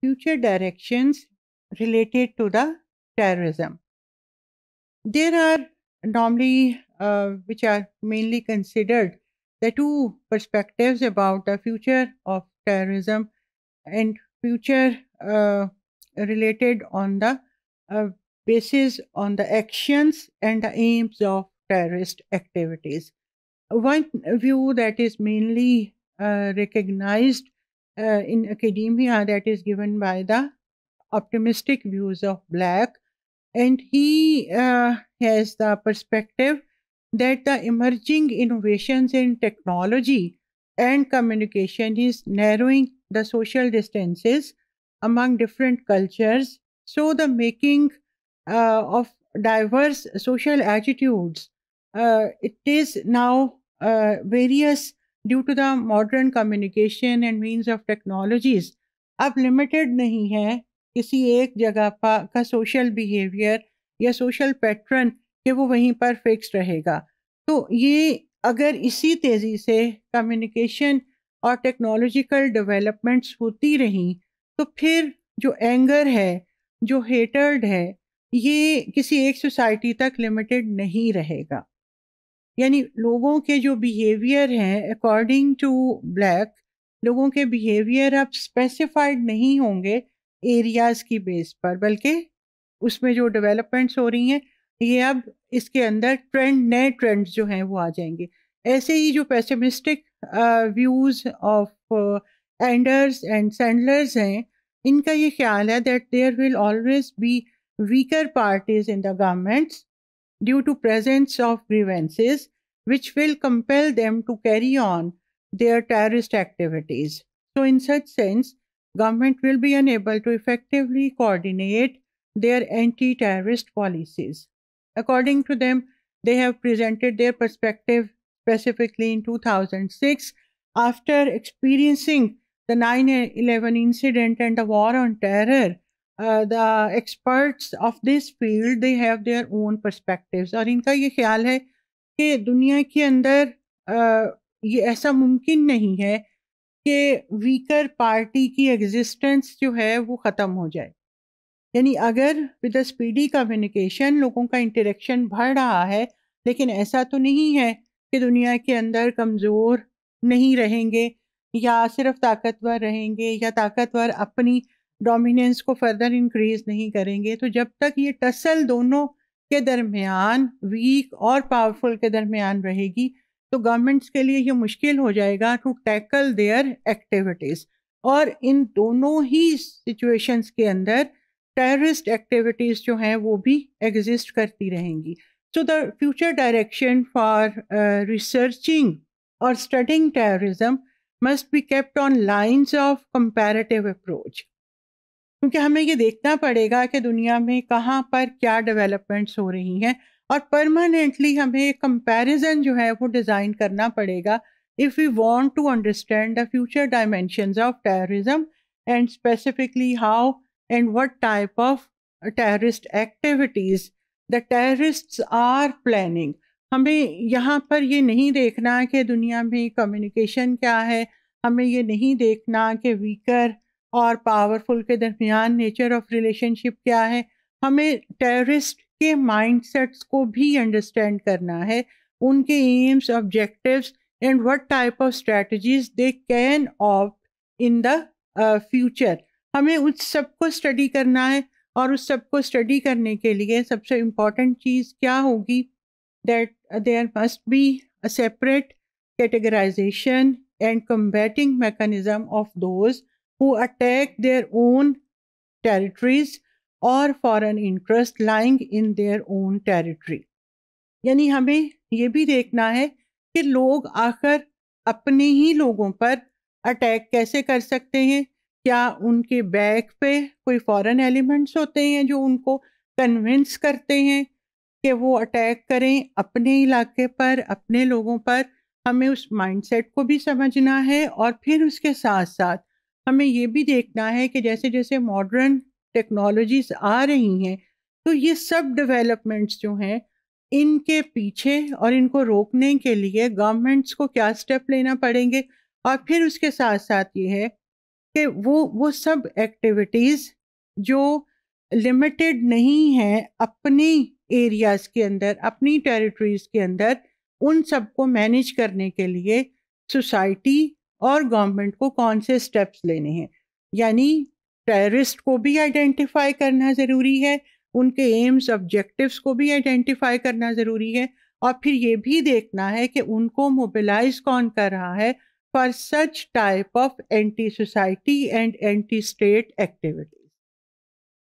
future directions related to the terrorism. There are normally, uh, which are mainly considered, the two perspectives about the future of terrorism and future uh, related on the uh, basis on the actions and the aims of terrorist activities. One view that is mainly uh, recognized uh, in academia that is given by the optimistic views of Black. And he uh, has the perspective that the emerging innovations in technology and communication is narrowing the social distances among different cultures. So, the making uh, of diverse social attitudes. Uh, it is now uh, various due to the modern communication and means of technologies अब limited नहीं है किसी एक जगह पर का social behaviour या social pattern कि वो वहीं पर फिक्स रहेगा तो ये अगर इसी तेज़ी से कम्युनिकेशन और टेक्नोलॉजिकल डेवलपमेंट्स होती रहीं तो फिर जो एंगर है जो हेटर्ड है ये किसी एक सोसाइटी तक लिमिटेड नहीं रहेगा यानी लोगों के जो बिहेवियर हैं अकॉर्डिंग टू ब्लैक लोगों के बिहेवियर अब स्पेसिफाइड नहीं होंगे एरियाज़ की बेस पर बल्कि उसमें जो डेवलपमेंट्स हो रही हैं ये अब इसके अंदर ट्रेंड नए ट्रेंड्स जो हैं वो आ जाएंगे ऐसे ही जो pessimistic views of Enders and Sandlers हैं इनका ये ख्याल है that there will always be weaker parties in the governments due to presence of grievances which will compel them to carry on their terrorist activities. So in such sense, government will be unable to effectively coordinate their anti-terrorist policies. According to them, they have presented their perspective specifically in 2006 after experiencing the 9-11 incident and the war on terror Uh, the experts of this field they have their own perspectives और इनका ये ख्याल है कि दुनिया के अंदर uh, ये ऐसा मुमकिन नहीं है कि वीकर पार्टी की एग्जिस्टेंस जो है वो ख़त्म हो जाए यानी अगर विद स्पीडी कम्युनिकेशन लोगों का इंटरेक्शन बढ़ रहा है लेकिन ऐसा तो नहीं है कि दुनिया के अंदर कमज़ोर नहीं रहेंगे या सिर्फ ताकतवर रहेंगे या ताकतवर अपनी डोमिनेंस को फर्दर इंक्रीज नहीं करेंगे तो जब तक ये टसल दोनों के दरमियान वीक और पावरफुल के दरमियान रहेगी तो गवर्नमेंट्स के लिए ये मुश्किल हो जाएगा टू टैकल देयर एक्टिविटीज़ और इन दोनों ही सिचुएशंस के अंदर टेररिस्ट एक्टिविटीज़ जो हैं वो भी एग्जिस्ट करती रहेंगी so the future direction for researching और studying terrorism must be kept on lines of comparative approach क्योंकि हमें ये देखना पड़ेगा कि दुनिया में कहाँ पर क्या डेवलपमेंट्स हो रही हैं और परमानेंटली हमें कंपैरिजन जो है वो डिज़ाइन करना पड़ेगा if we want to understand the future dimension of terrorism and specifically how and what type of terrorist activities the terrorist are planning हमें यहाँ पर ये नहीं देखना कि दुनिया में कम्युनिकेशन क्या है हमें ये नहीं देखना कि वीकर और पावरफुल के दरमियान नेचर ऑफ रिलेशनशिप क्या है हमें टेररिस्ट के माइंडसेट्स को भी अंडरस्टैंड करना है उनके aims objectives and what type of strategies they can of in the future हमें उस सबको स्टडी करना है और उस सबको स्टडी करने के लिए सबसे इम्पॉर्टेंट चीज़ क्या होगी that there must be a separate categorisation and combating mechanism of those who attack their own territories और foreign interest lying in their own territory यानी हमें ये भी देखना है कि लोग आखिर अपने ही लोगों पर अटैक कैसे कर सकते हैं क्या उनके बैक पे कोई फॉरेन एलिमेंट्स होते हैं जो उनको कन्विंस करते हैं कि वो अटैक करें अपने इलाके पर अपने लोगों पर हमें उस माइंडसेट को भी समझना है और फिर उसके साथ साथ हमें ये भी देखना है कि जैसे जैसे मॉडर्न टेक्नोलॉजीज आ रही हैं तो ये सब डेवलपमेंट्स जो हैं इनके पीछे और इनको रोकने के लिए गवर्नमेंट्स को क्या स्टेप लेना पड़ेंगे और फिर उसके साथ साथ ये है कि वो वो सब एक्टिविटीज़ जो लिमिटेड नहीं हैं अपने एरियाज के अंदर अपनी टेरिटरीज के अंदर उन सबको मैनेज करने के लिए सोसाइटी और गवर्नमेंट को कौन से स्टेप्स लेने हैं यानी टेररिस्ट को भी आइडेंटिफाई करना ज़रूरी है उनके एम्स ऑब्जेक्टिव्स को भी आइडेंटिफाई करना ज़रूरी है और फिर ये भी देखना है कि उनको मोबिलाइज कौन कर रहा है for such type of anti society and anti state activity